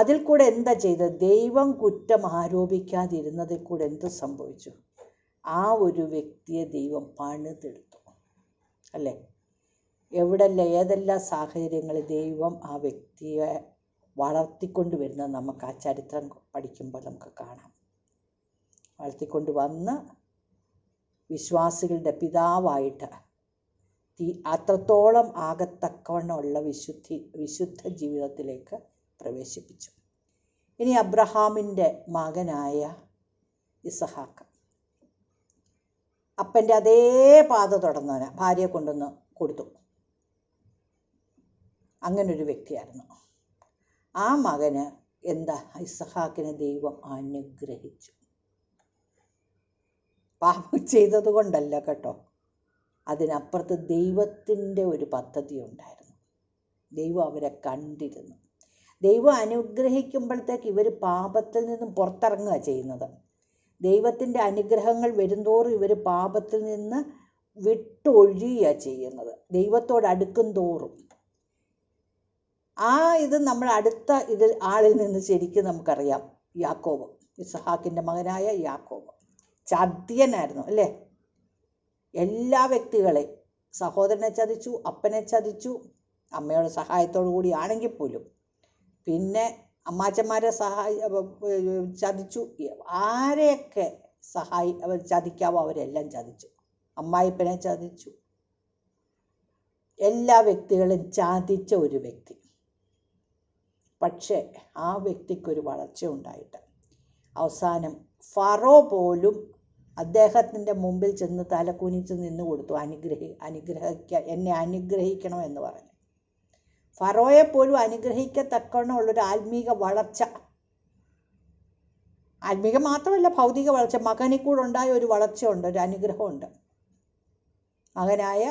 S1: അതിൽ കൂടെ എന്താ ചെയ്തത് ദൈവം കുറ്റം ആരോപിക്കാതിരുന്നതിൽ കൂടെ എന്ത് സംഭവിച്ചു ആ ഒരു വ്യക്തിയെ ദൈവം പണിതെടുത്തു അല്ലേ എവിടെല്ല ഏതെല്ലാം സാഹചര്യങ്ങളിൽ ദൈവം ആ വ്യക്തിയെ വളർത്തിക്കൊണ്ട് വരുന്നത് നമുക്ക് ആ ചരിത്രം പഠിക്കുമ്പോൾ നമുക്ക് കാണാം വളർത്തിക്കൊണ്ട് വന്ന് വിശ്വാസികളുടെ പിതാവായിട്ട് തീ അത്രത്തോളം ആകത്തക്കവണ്ണമുള്ള വിശുദ്ധി വിശുദ്ധ ജീവിതത്തിലേക്ക് പ്രവേശിപ്പിച്ചു ഇനി അബ്രഹാമിൻ്റെ മകനായ ഇസഹാക്ക് അപ്പൻ്റെ അതേ പാത തുടർന്നവന് ഭാര്യയെ കൊണ്ടുവന്ന് കൊടുത്തു അങ്ങനൊരു വ്യക്തിയായിരുന്നു ആ മകന് എന്താ ഇസഹാക്കിനെ ദൈവം അനുഗ്രഹിച്ചു പാപം ചെയ്തത് കൊണ്ടല്ല കേട്ടോ അതിനപ്പുറത്ത് ദൈവത്തിൻ്റെ ഒരു പദ്ധതി ഉണ്ടായിരുന്നു ദൈവം അവരെ കണ്ടിരുന്നു ദൈവം അനുഗ്രഹിക്കുമ്പോഴത്തേക്ക് ഇവർ പാപത്തിൽ നിന്നും പുറത്തിറങ്ങുക ചെയ്യുന്നത് ദൈവത്തിൻ്റെ അനുഗ്രഹങ്ങൾ വരുന്തോറും ഇവർ പാപത്തിൽ നിന്ന് വിട്ടൊഴിയുക ചെയ്യുന്നത് ദൈവത്തോട് അടുക്കും തോറും ആ ഇത് നമ്മൾ അടുത്ത ഇതിൽ ആളിൽ നിന്ന് ശരിക്കും നമുക്കറിയാം യാക്കോബ് ഇസഹാക്കിൻ്റെ മകനായ യാക്കോബ് ചതിയനായിരുന്നു അല്ലേ എല്ലാ വ്യക്തികളെ സഹോദരനെ ചതിച്ചു അപ്പനെ ചതിച്ചു അമ്മയുടെ സഹായത്തോടു കൂടി ആണെങ്കിൽ പോലും പിന്നെ അമ്മാച്ചന്മാരെ സഹായി ചതിച്ചു ആരെയൊക്കെ സഹായി ചതിക്കാവോ അവരെല്ലാം ചതിച്ചു അമ്മായിപ്പനെ ചതിച്ചു എല്ലാ വ്യക്തികളും ചതിച്ച ഒരു വ്യക്തി പക്ഷേ ആ വ്യക്തിക്കൊരു വളർച്ച ഉണ്ടായിട്ട് അവസാനം ഫറോ പോലും അദ്ദേഹത്തിൻ്റെ മുമ്പിൽ ചെന്ന് തലകുനിച്ച് നിന്ന് കൊടുത്തു അനുഗ്രഹി അനുഗ്രഹിക്ക എന്നെ അനുഗ്രഹിക്കണം എന്ന് പറഞ്ഞു ഫറോയെപ്പോലും അനുഗ്രഹിക്കത്തക്കവണ്ണമുള്ളൊരു ആത്മീക വളർച്ച ആത്മീക മാത്രമല്ല ഭൗതിക വളർച്ച മകനെ കൂടെ ഉണ്ടായ ഒരു വളർച്ചയുണ്ട് ഒരു അനുഗ്രഹമുണ്ട് മകനായ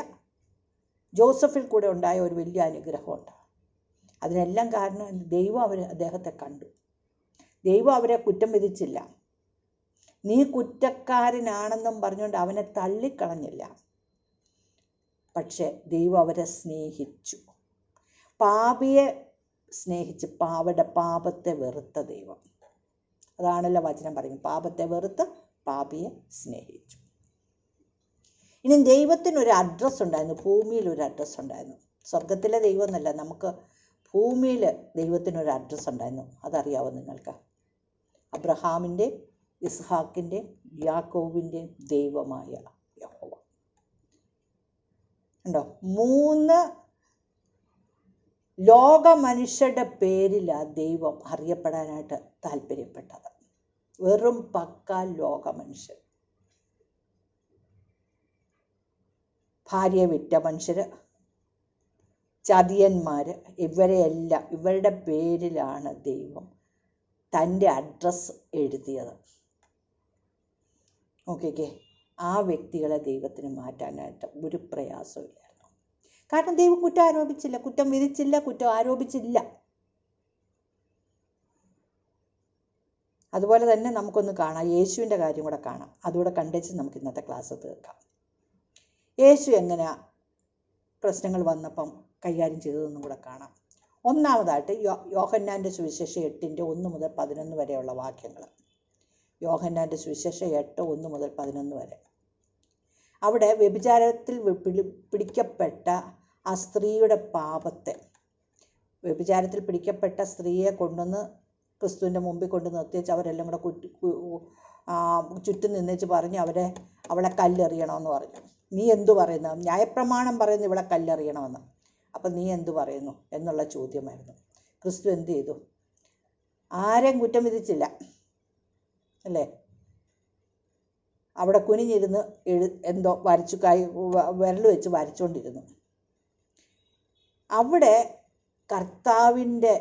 S1: ജോസഫിൽ കൂടെ ഉണ്ടായ ഒരു വലിയ അനുഗ്രഹമുണ്ട് അതിനെല്ലാം കാരണം ദൈവം അവർ അദ്ദേഹത്തെ കണ്ടു ദൈവം അവരെ കുറ്റം വിധിച്ചില്ല നീ കുറ്റക്കാരനാണെന്നും പറഞ്ഞുകൊണ്ട് അവനെ തള്ളിക്കളഞ്ഞില്ല പക്ഷേ ദൈവം അവരെ സ്നേഹിച്ചു പാപിയെ സ്നേഹിച്ച് പാവയുടെ പാപത്തെ വെറുത്ത ദൈവം അതാണല്ലോ വചനം പറയുന്നത് പാപത്തെ വെറുത്ത് പാപിയെ സ്നേഹിച്ചു ഇനി ദൈവത്തിനൊരു അഡ്രസ്സ് ഉണ്ടായിരുന്നു ഭൂമിയിൽ ഒരു അഡ്രസ്സ് ഉണ്ടായിരുന്നു സ്വർഗത്തിലെ ദൈവം എന്നല്ല നമുക്ക് ഭൂമിയിൽ ദൈവത്തിനൊരു അഡ്രസ്സ് ഉണ്ടായിരുന്നു അതറിയാവോ നിങ്ങൾക്ക് അബ്രഹാമിൻ്റെ ഇസ്ഹാക്കിൻ്റെ യാക്കോവിൻ്റെ ദൈവമായ യഹോവ ഉണ്ടോ മൂന്ന് ലോക മനുഷ്യരുടെ പേരിലാണ് ദൈവം അറിയപ്പെടാനായിട്ട് താല്പര്യപ്പെട്ടത് വെറും പക്ക ലോക മനുഷ്യർ ഭാര്യ വിറ്റ മനുഷ്യർ ചതിയന്മാർ ഇവരെയെല്ലാം ഇവരുടെ പേരിലാണ് ദൈവം തൻ്റെ അഡ്രസ്സ് എഴുതിയത് ഓക്കെ ആ വ്യക്തികളെ ദൈവത്തിന് മാറ്റാനായിട്ട് ഒരു പ്രയാസമില്ല കാരണം ദൈവം കുറ്റം ആരോപിച്ചില്ല കുറ്റം വിധിച്ചില്ല കുറ്റം ആരോപിച്ചില്ല അതുപോലെ തന്നെ നമുക്കൊന്ന് കാണാം യേശുവിൻ്റെ കാര്യം കൂടെ കാണാം അതുകൂടെ കണ്ടേച്ച് നമുക്ക് ഇന്നത്തെ ക്ലാസ് തീർക്കാം യേശു എങ്ങനെ പ്രശ്നങ്ങൾ വന്നപ്പം കൈകാര്യം ചെയ്തതെന്നും കൂടെ കാണാം ഒന്നാമതായിട്ട് യോ യോഹന്നാൻ്റെ സുവിശേഷം എട്ടിൻ്റെ ഒന്ന് മുതൽ പതിനൊന്ന് വരെയുള്ള വാക്യങ്ങൾ യോഹന്നാൻ്റെ സുവിശേഷം എട്ട് ഒന്ന് മുതൽ പതിനൊന്ന് വരെ അവിടെ വ്യഭിചാരത്തിൽ പിടിക്കപ്പെട്ട ആ സ്ത്രീയുടെ പാപത്തെ വ്യഭിചാരത്തിൽ പിടിക്കപ്പെട്ട സ്ത്രീയെ കൊണ്ടുവന്ന് ക്രിസ്തുവിൻ്റെ മുമ്പിൽ കൊണ്ട് നിർത്തിച്ച് അവരെല്ലാം കൂടെ കുറ്റി ചുറ്റും നിന്നേച്ച് പറഞ്ഞ് അവരെ അവളെ കല്ലെറിയണമെന്ന് പറഞ്ഞു നീ എന്തു പറയുന്നു ന്യായപ്രമാണം പറയുന്നു ഇവളെ കല്ലെറിയണമെന്ന് അപ്പം നീ എന്തു പറയുന്നു എന്നുള്ള ചോദ്യമായിരുന്നു ക്രിസ്തു എന്ത് ചെയ്തു ആരെയും കുറ്റം വിധിച്ചില്ല അല്ലേ അവിടെ കുനിഞ്ഞിരുന്ന് എഴു എന്തോ വരച്ചു കൈ വിരൽ വെച്ച് വരച്ചുകൊണ്ടിരുന്നു അവിടെ കർത്താവിൻ്റെ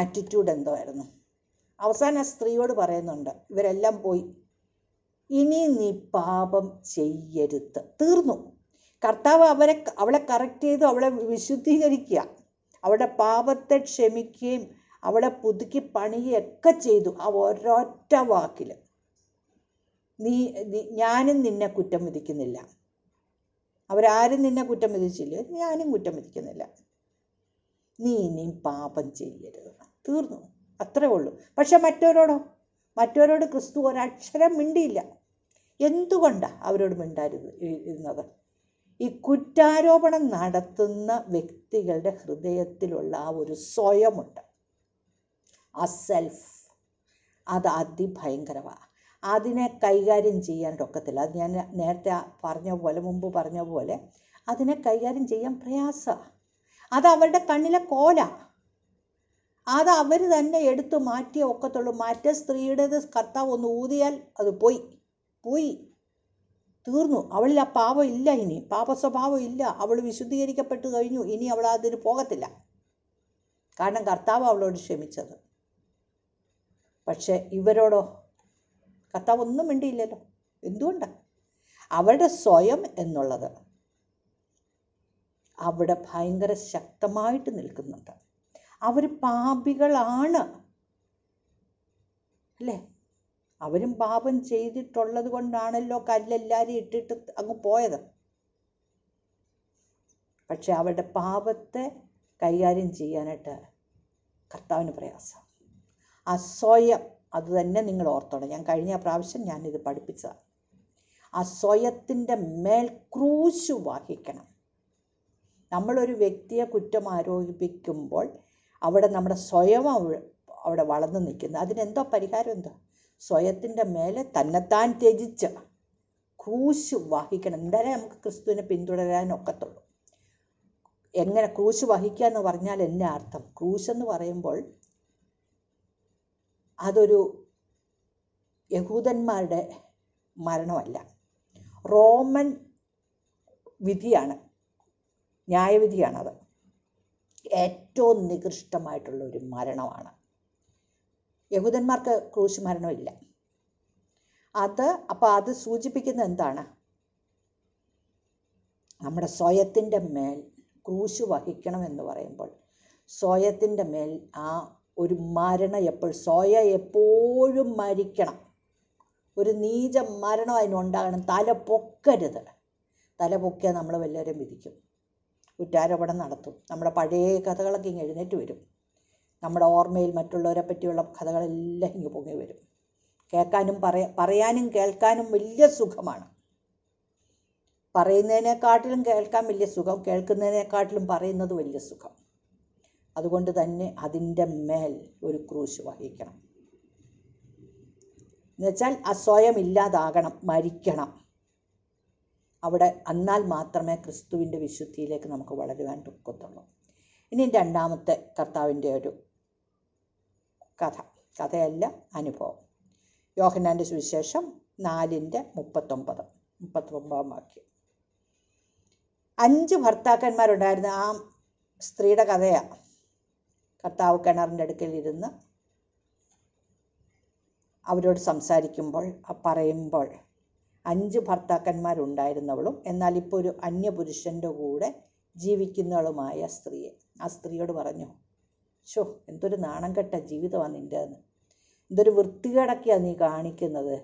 S1: ആറ്റിറ്റ്യൂഡ് എന്തോ ആയിരുന്നു അവസാനം സ്ത്രീയോട് പറയുന്നുണ്ട് ഇവരെല്ലാം പോയി ഇനി നീ പാപം ചെയ്യരുത് തീർന്നു കർത്താവ് അവരെ അവളെ കറക്റ്റ് ചെയ്ത് അവളെ വിശുദ്ധീകരിക്കുക അവളുടെ പാപത്തെ ക്ഷമിക്കുകയും അവളെ പുതുക്കി പണിയൊക്കെ ചെയ്തു ആ ഒരൊറ്റ വാക്കിൽ നീ ഞാനും നിന്നെ കുറ്റം വിധിക്കുന്നില്ല അവരാരും നിന്നെ കുറ്റം വിധിച്ചില്ല ഞാനും കുറ്റം വിധിക്കുന്നില്ല നീ ഇനിയും പാപം ചെയ്യരുത് തീർന്നു അത്രേ ഉള്ളൂ പക്ഷെ മറ്റവരോടോ മറ്റവരോട് ക്രിസ്തു ഒരക്ഷരം മിണ്ടിയില്ല എന്തുകൊണ്ടാണ് അവരോട് മിണ്ടാരുത് ഇരുന്നത് ഈ കുറ്റാരോപണം നടത്തുന്ന വ്യക്തികളുടെ ഹൃദയത്തിലുള്ള ആ ഒരു സ്വയമുണ്ട് ആ സെൽഫ് അത് അതിഭയങ്കരമാണ് അതിനെ കൈകാര്യം ചെയ്യാൻ ഒക്കത്തില്ല അത് ഞാൻ നേരത്തെ പറഞ്ഞ പോലെ മുമ്പ് പറഞ്ഞ പോലെ അതിനെ കൈകാര്യം ചെയ്യാൻ പ്രയാസമാണ് അത് അവരുടെ കണ്ണിലെ കോല അത് അവർ തന്നെ എടുത്തു മാറ്റിയ ഒക്കത്തുള്ളൂ മാറ്റ സ്ത്രീയുടേത് കർത്താവ് ഒന്ന് ഊതിയാൽ അത് പോയി പോയി തീർന്നു അവളിൽ ആ പാപം ഇല്ല ഇനി പാപ സ്വഭാവം ഇല്ല അവൾ വിശുദ്ധീകരിക്കപ്പെട്ട് കഴിഞ്ഞു ഇനി അവൾ അതിന് പോകത്തില്ല കാരണം കർത്താവ് അവളോട് ക്ഷമിച്ചത് പക്ഷെ ഇവരോടോ കർത്താവ് ഒന്നും മിണ്ടിയില്ലല്ലോ എന്തുകൊണ്ടാണ് അവരുടെ സ്വയം എന്നുള്ളത് അവിടെ ഭയങ്കര ശക്തമായിട്ട് നിൽക്കുന്നുണ്ട് അവർ പാപികളാണ് അല്ലേ അവരും പാപം ചെയ്തിട്ടുള്ളത് കൊണ്ടാണല്ലോ കല്ലെല്ലാവരും ഇട്ടിട്ട് അങ്ങ് പോയത് പക്ഷെ അവരുടെ പാപത്തെ കൈകാര്യം ചെയ്യാനായിട്ട് കർത്താവിന് പ്രയാസം ആ സ്വയം അത് തന്നെ നിങ്ങൾ ഓർത്തോണം ഞാൻ കഴിഞ്ഞ പ്രാവശ്യം ഞാനിത് പഠിപ്പിച്ചതാണ് ആ സ്വയത്തിൻ്റെ മേൽ ക്രൂശു വഹിക്കണം നമ്മളൊരു വ്യക്തിയെ കുറ്റം ആരോപിക്കുമ്പോൾ അവിടെ നമ്മുടെ സ്വയം അവിടെ വളർന്നു നിൽക്കുന്നത് അതിനെന്തോ പരിഹാരം എന്തോ സ്വയത്തിൻ്റെ മേലെ തന്നെത്താൻ ത്യജിച്ച് ക്രൂശ് വഹിക്കണം എന്തായാലും നമുക്ക് ക്രിസ്തുവിനെ പിന്തുടരാനൊക്കത്തുള്ളൂ എങ്ങനെ ക്രൂശ് വഹിക്കുക എന്ന് പറഞ്ഞാൽ എന്നെ അർത്ഥം ക്രൂശ് എന്ന് പറയുമ്പോൾ അതൊരു യഹൂദന്മാരുടെ മരണമല്ല റോമൻ വിധിയാണ് ന്യായവിധിയാണത് ഏറ്റവും നികൃഷ്ടമായിട്ടുള്ള ഒരു മരണമാണ് യഹൂദന്മാർക്ക് ക്രൂശ് മരണമില്ല അത് അപ്പോൾ അത് സൂചിപ്പിക്കുന്നത് എന്താണ് നമ്മുടെ സ്വയത്തിൻ്റെ മേൽ ക്രൂശ് വഹിക്കണം എന്ന് പറയുമ്പോൾ സ്വയത്തിൻ്റെ മേൽ ആ ഒരു മരണം എപ്പോഴും സ്വയ എപ്പോഴും മരിക്കണം ഒരു നീച മരണം അതിനുണ്ടാകണം തല പൊക്കരുത് തല പൊക്കിയാൽ നമ്മൾ വല്ലവരും വിധിക്കും കുറ്റാരോപണം നടത്തും നമ്മുടെ പഴയ കഥകളൊക്കെ ഇങ്ങ് എഴുന്നേറ്റ് വരും നമ്മുടെ ഓർമ്മയിൽ മറ്റുള്ളവരെ പറ്റിയുള്ള കഥകളെല്ലാം ഇങ്ങ് പൊങ്ങി വരും കേൾക്കാനും പറയാ പറയാനും കേൾക്കാനും വലിയ സുഖമാണ് പറയുന്നതിനെക്കാട്ടിലും കേൾക്കാൻ വലിയ സുഖം കേൾക്കുന്നതിനെക്കാട്ടിലും പറയുന്നത് വലിയ സുഖം അതുകൊണ്ട് തന്നെ അതിൻ്റെ മേൽ ഒരു ക്രൂശ് വഹിക്കണം എന്നുവെച്ചാൽ അസ്വയം ഇല്ലാതാകണം മരിക്കണം അവിടെ എന്നാൽ മാത്രമേ ക്രിസ്തുവിൻ്റെ വിശുദ്ധിയിലേക്ക് നമുക്ക് വളരുവാൻ ഒക്കത്തുള്ളൂ ഇനി രണ്ടാമത്തെ കർത്താവിൻ്റെ ഒരു കഥ കഥയല്ല അനുഭവം യോഹനാൻ്റെ സുവിശേഷം നാലിൻ്റെ മുപ്പത്തൊമ്പത് മുപ്പത്തൊമ്പതാം വാക്യം അഞ്ച് ഭർത്താക്കന്മാരുണ്ടായിരുന്ന ആ സ്ത്രീയുടെ കഥയാണ് കർത്താവ് കിണറിൻ്റെ ഇരുന്ന് അവരോട് സംസാരിക്കുമ്പോൾ പറയുമ്പോൾ അഞ്ച് ഭർത്താക്കന്മാരുണ്ടായിരുന്നവളും എന്നാൽ ഇപ്പോൾ ഒരു അന്യപുരുഷൻ്റെ കൂടെ ജീവിക്കുന്നവളുമായ സ്ത്രീയെ ആ സ്ത്രീയോട് പറഞ്ഞു ഷോ എന്തൊരു നാണം കെട്ട ജീവിതമാണ് നിൻ്റെ എന്ന് എന്തൊരു വൃത്തികേടൊക്കെയാണ് നീ കാണിക്കുന്നത്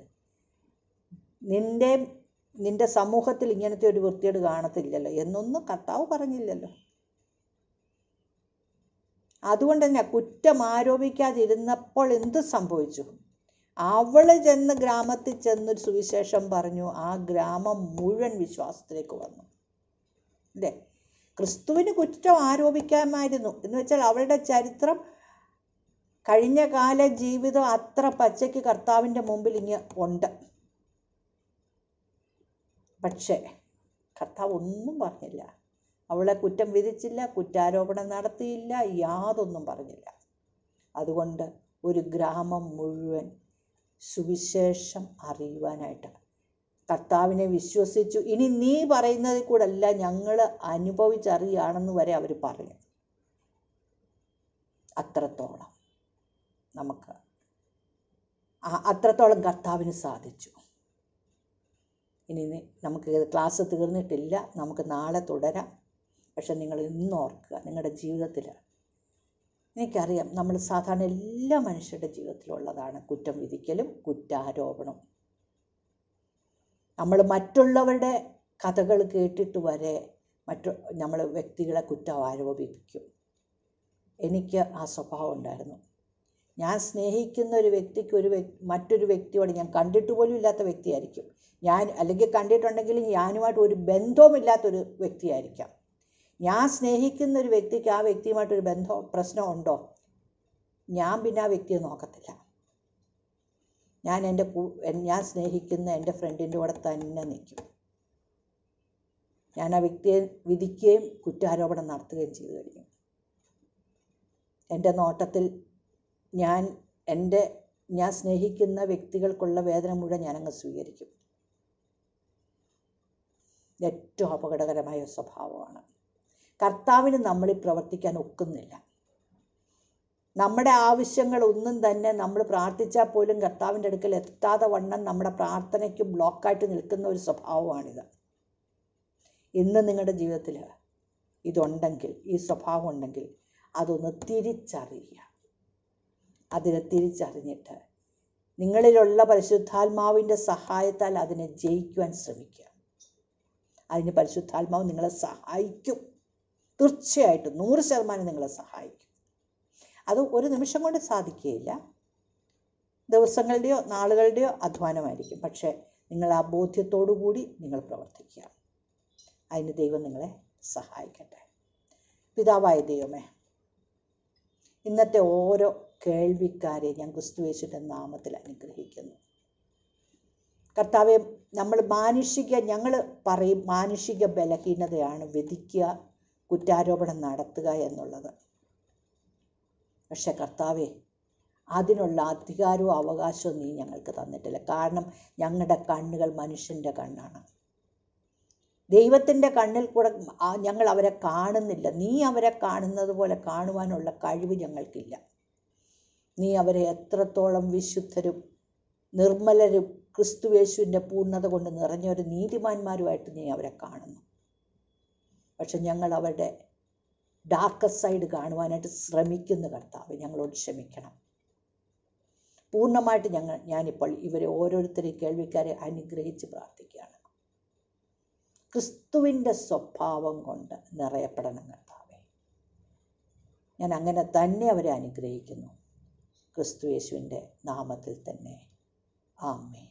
S1: നിൻ്റെ നിൻ്റെ സമൂഹത്തിൽ ഇങ്ങനത്തെ ഒരു വൃത്തികേട് കാണത്തില്ലല്ലോ എന്നൊന്നും കർത്താവ് പറഞ്ഞില്ലല്ലോ അതുകൊണ്ട് തന്നെ കുറ്റം ആരോപിക്കാതിരുന്നപ്പോൾ എന്ത് സംഭവിച്ചു അവൾ ചെന്ന് ഗ്രാമത്തിൽ ചെന്നൊരു സുവിശേഷം പറഞ്ഞു ആ ഗ്രാമം മുഴുവൻ വിശ്വാസത്തിലേക്ക് വന്നു അല്ലെ ക്രിസ്തുവിന് കുറ്റം ആരോപിക്കാമായിരുന്നു എന്ന് വെച്ചാൽ അവളുടെ ചരിത്രം കഴിഞ്ഞ കാല ജീവിതം അത്ര പച്ചയ്ക്ക് കർത്താവിൻ്റെ മുമ്പിൽ ഇങ്ങ് ഉണ്ട് പക്ഷേ കർത്താവ് ഒന്നും പറഞ്ഞില്ല അവളെ കുറ്റം വിധിച്ചില്ല കുറ്റാരോപണം നടത്തിയില്ല യാതൊന്നും പറഞ്ഞില്ല അതുകൊണ്ട് ഒരു ഗ്രാമം മുഴുവൻ സുവിശേഷം അറിയുവാനായിട്ട് കർത്താവിനെ വിശ്വസിച്ചു ഇനി നീ പറയുന്നതിൽ കൂടല്ല ഞങ്ങൾ അനുഭവിച്ചറിയാണെന്ന് വരെ അവർ പറഞ്ഞു അത്രത്തോളം നമുക്ക് അത്രത്തോളം കർത്താവിന് സാധിച്ചു ഇനി നമുക്ക് ക്ലാസ് തീർന്നിട്ടില്ല നമുക്ക് നാളെ തുടരാം പക്ഷെ നിങ്ങൾ ഇന്നും ഓർക്കുക നിങ്ങളുടെ ജീവിതത്തിൽ എനിക്കറിയാം നമ്മൾ സാധാരണ എല്ലാ മനുഷ്യരുടെ ജീവിതത്തിലുള്ളതാണ് കുറ്റം വിധിക്കലും കുറ്റാരോപണം നമ്മൾ മറ്റുള്ളവരുടെ കഥകൾ കേട്ടിട്ട് വരെ മറ്റു നമ്മൾ വ്യക്തികളെ കുറ്റം ആരോപിക്കും എനിക്ക് ആ സ്വഭാവം ഉണ്ടായിരുന്നു ഞാൻ സ്നേഹിക്കുന്ന ഒരു വ്യക്തിക്ക് ഒരു മറ്റൊരു വ്യക്തിയോട് ഞാൻ കണ്ടിട്ട് പോലും ഇല്ലാത്ത വ്യക്തിയായിരിക്കും ഞാൻ അല്ലെങ്കിൽ കണ്ടിട്ടുണ്ടെങ്കിൽ ഞാനുമായിട്ട് ഒരു ബന്ധവുമില്ലാത്തൊരു വ്യക്തിയായിരിക്കാം ഞാൻ സ്നേഹിക്കുന്ന ഒരു വ്യക്തിക്ക് ആ വ്യക്തിയുമായിട്ടൊരു ബന്ധമോ പ്രശ്നമോ ഉണ്ടോ ഞാൻ പിന്നെ ആ വ്യക്തിയെ നോക്കത്തില്ല ഞാൻ എൻ്റെ ഞാൻ സ്നേഹിക്കുന്ന എൻ്റെ ഫ്രണ്ടിൻ്റെ കൂടെ തന്നെ നിൽക്കും ഞാൻ ആ വ്യക്തിയെ വിധിക്കുകയും കുറ്റാരോപണം നടത്തുകയും ചെയ്തു കഴിഞ്ഞു എൻ്റെ നോട്ടത്തിൽ ഞാൻ എൻ്റെ ഞാൻ സ്നേഹിക്കുന്ന വ്യക്തികൾക്കുള്ള വേദന മുഴുവൻ ഞാനങ്ങ് സ്വീകരിക്കും ഏറ്റവും അപകടകരമായ സ്വഭാവമാണ് കർത്താവിന് നമ്മളിൽ പ്രവർത്തിക്കാൻ ഒക്കുന്നില്ല നമ്മുടെ ആവശ്യങ്ങൾ ഒന്നും തന്നെ നമ്മൾ പ്രാർത്ഥിച്ചാൽ പോലും കർത്താവിൻ്റെ അടുക്കൽ എത്താതെ വണ്ണം നമ്മുടെ പ്രാർത്ഥനയ്ക്ക് ബ്ലോക്കായിട്ട് നിൽക്കുന്ന ഒരു സ്വഭാവമാണിത് ഇന്ന് നിങ്ങളുടെ ജീവിതത്തിൽ ഇതുണ്ടെങ്കിൽ ഈ സ്വഭാവം ഉണ്ടെങ്കിൽ അതൊന്ന് തിരിച്ചറിയുക അതിനെ തിരിച്ചറിഞ്ഞിട്ട് നിങ്ങളിലുള്ള പരിശുദ്ധാത്മാവിൻ്റെ സഹായത്താൽ അതിനെ ജയിക്കുവാൻ ശ്രമിക്കുക അതിന് പരിശുദ്ധാത്മാവ് നിങ്ങളെ സഹായിക്കും തീർച്ചയായിട്ടും നൂറ് ശതമാനം നിങ്ങളെ സഹായിക്കും അത് ഒരു നിമിഷം കൊണ്ട് സാധിക്കുകയില്ല ദിവസങ്ങളുടെയോ നാളുകളുടെയോ അധ്വാനമായിരിക്കും പക്ഷേ നിങ്ങൾ ആ ബോധ്യത്തോടു കൂടി നിങ്ങൾ പ്രവർത്തിക്കുക അതിന് ദൈവം നിങ്ങളെ സഹായിക്കട്ടെ പിതാവായ ദൈവമേ ഇന്നത്തെ ഓരോ കേൾവിക്കാരെ ഞാൻ ക്രിസ്തുവേശുവിൻ്റെ നാമത്തിൽ അനുഗ്രഹിക്കുന്നു കർത്താവെ നമ്മൾ മാനുഷിക ഞങ്ങൾ പറയും മാനുഷിക ബലഹീനതയാണ് വിധിക്കുക കുറ്റാരോപണം നടത്തുക എന്നുള്ളത് പക്ഷെ കർത്താവെ അതിനുള്ള അധികാരവും അവകാശവും നീ ഞങ്ങൾക്ക് തന്നിട്ടില്ല കാരണം ഞങ്ങളുടെ കണ്ണുകൾ മനുഷ്യൻ്റെ കണ്ണാണ് ദൈവത്തിൻ്റെ കണ്ണിൽ കൂടെ ഞങ്ങൾ അവരെ കാണുന്നില്ല നീ അവരെ കാണുന്നത് പോലെ കാണുവാനുള്ള കഴിവ് ഞങ്ങൾക്കില്ല നീ അവരെ എത്രത്തോളം വിശുദ്ധരും നിർമ്മലരും ക്രിസ്തുവേശുവിൻ്റെ പൂർണ്ണത കൊണ്ട് നിറഞ്ഞ ഒരു നീതിമാന്മാരുമായിട്ട് നീ അവരെ കാണുന്നു പക്ഷെ ഞങ്ങൾ അവരുടെ ഡാർക്ക സൈഡ് കാണുവാനായിട്ട് ശ്രമിക്കുന്ന കർത്താവ് ഞങ്ങളോട് ക്ഷമിക്കണം പൂർണ്ണമായിട്ട് ഞങ്ങൾ ഞാനിപ്പോൾ ഇവരെ ഓരോരുത്തരെയും കേൾവിക്കാരെ അനുഗ്രഹിച്ച് പ്രാർത്ഥിക്കുകയാണ് ക്രിസ്തുവിൻ്റെ സ്വഭാവം കൊണ്ട് നിറയപ്പെടണം കർത്താവെ ഞാൻ അങ്ങനെ തന്നെ അവരെ അനുഗ്രഹിക്കുന്നു ക്രിസ്തു യേശുവിൻ്റെ നാമത്തിൽ തന്നെ ആമേ